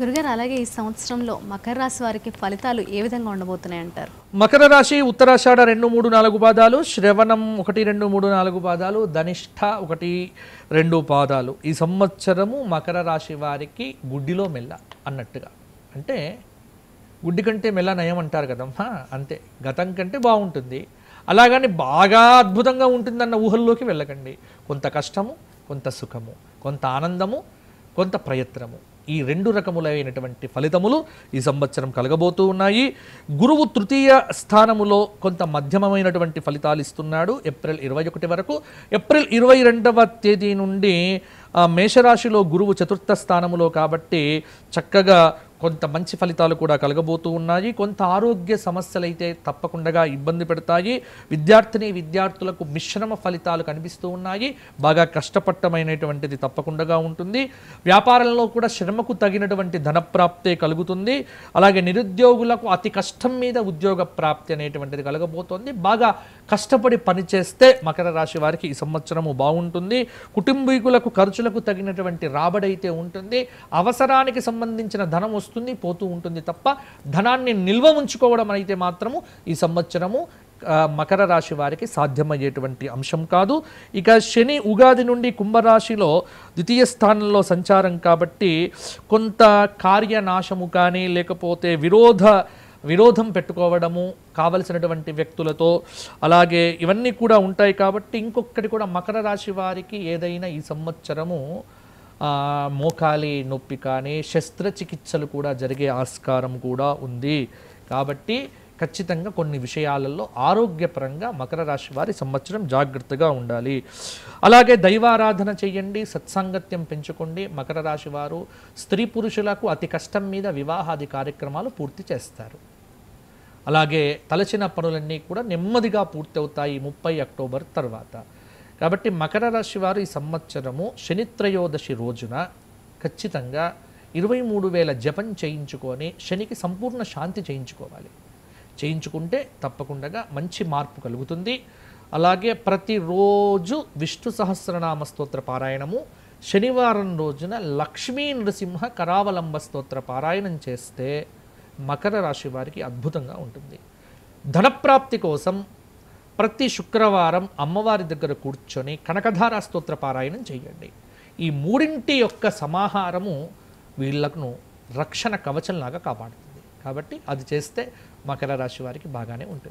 గురుగారు అలాగే ఈ సంవత్సరంలో మకర రాశి వారికి ఫలితాలు ఏ విధంగా ఉండబోతున్నాయి అంటారు మకర రాశి ఉత్తరాషాఢ రెండు మూడు నాలుగు పాదాలు శ్రవణం ఒకటి రెండు మూడు నాలుగు పాదాలు ధనిష్ట ఒకటి రెండు పాదాలు ఈ సంవత్సరము మకర రాశి వారికి గుడ్డిలో మెల్ల అన్నట్టుగా అంటే గుడ్డి కంటే మెల్ల నయం అంటారు కదమ్మా అంతే గతం కంటే బాగుంటుంది అలాగని బాగా అద్భుతంగా ఉంటుందన్న ఊహల్లోకి వెళ్ళకండి కొంత కష్టము కొంత సుఖము కొంత ఆనందము కొంత ప్రయత్నము ఈ రెండు రకములైనటువంటి ఫలితములు ఈ సంవత్సరం కలగబోతూ ఉన్నాయి గురువు తృతీయ స్థానములో కొంత మధ్యమమైనటువంటి ఫలితాలు ఇస్తున్నాడు ఏప్రిల్ ఇరవై ఒకటి వరకు ఏప్రిల్ ఇరవై రెండవ తేదీ నుండి మేషరాశిలో గురువు చతుర్థ స్థానములో కాబట్టి చక్కగా కొంత మంచి ఫలితాలు కూడా కలగబోతూ ఉన్నాయి కొంత ఆరోగ్య సమస్యలైతే తప్పకుండా ఇబ్బంది పెడతాయి విద్యార్థిని విద్యార్థులకు మిశ్రమ ఫలితాలు కనిపిస్తూ ఉన్నాయి బాగా కష్టపట్టమైనటువంటిది తప్పకుండా ఉంటుంది వ్యాపారంలో కూడా శ్రమకు తగినటువంటి ధనప్రాప్తే కలుగుతుంది అలాగే నిరుద్యోగులకు అతి కష్టం మీద ఉద్యోగ ప్రాప్తి అనేటువంటిది కలగబోతోంది బాగా కష్టపడి పనిచేస్తే మకర రాశి వారికి ఈ సంవత్సరము బాగుంటుంది కుటుంబీకులకు ఖర్చులకు తగినటువంటి రాబడి అయితే ఉంటుంది అవసరానికి సంబంధించిన ధనం వస్తుంది పోతూ ఉంటుంది తప్ప ధనాన్ని నిల్వ ఉంచుకోవడం అయితే మాత్రము ఈ సంవత్సరము మకర రాశి వారికి సాధ్యమయ్యేటువంటి అంశం కాదు ఇక శని ఉగాది నుండి కుంభరాశిలో ద్వితీయ స్థానంలో సంచారం కాబట్టి కొంత కార్యనాశము కానీ లేకపోతే విరోధ విరోధం పెట్టుకోవడము కావలసినటువంటి వ్యక్తులతో అలాగే ఇవన్నీ కూడా ఉంటాయి కాబట్టి ఇంకొకటి కూడా మకర రాశి వారికి ఏదైనా ఈ సంవత్సరము మోకాలి నొప్పి కానీ శస్త్రచికిత్సలు కూడా జరిగే ఆస్కారం కూడా ఉంది కాబట్టి ఖచ్చితంగా కొన్ని విషయాలలో ఆరోగ్యపరంగా మకర రాశి వారి సంవత్సరం జాగ్రత్తగా ఉండాలి అలాగే దైవారాధన చేయండి సత్సాంగత్యం పెంచుకోండి మకర రాశి వారు స్త్రీ పురుషులకు అతి కష్టం మీద వివాహాది కార్యక్రమాలు పూర్తి చేస్తారు అలాగే తలచిన పనులన్నీ కూడా నెమ్మదిగా పూర్తవుతాయి ముప్పై అక్టోబర్ తర్వాత కాబట్టి మకర రాశి వారు ఈ సంవత్సరము శనిత్రయోదశి రోజున ఖచ్చితంగా ఇరవై మూడు వేల జపం చేయించుకొని శనికి సంపూర్ణ శాంతి చేయించుకోవాలి చేయించుకుంటే తప్పకుండా మంచి మార్పు కలుగుతుంది అలాగే ప్రతిరోజు విష్ణు సహస్రనామ స్తోత్ర పారాయణము శనివారం రోజున లక్ష్మీ నృసింహ కరావలంబ స్తోత్ర పారాయణం చేస్తే మకర రాశి వారికి అద్భుతంగా ఉంటుంది ధనప్రాప్తి కోసం ప్రతి శుక్రవారం అమ్మవారి దగ్గర కూర్చొని కనకధార స్తోత్ర పారాయణం చేయండి ఈ మూడింటి యొక్క సమాహారము వీళ్లకు రక్షణ కవచంలాగా కాపాడుతుంది కాబట్టి అది చేస్తే మకర రాశి వారికి బాగానే ఉంటుంది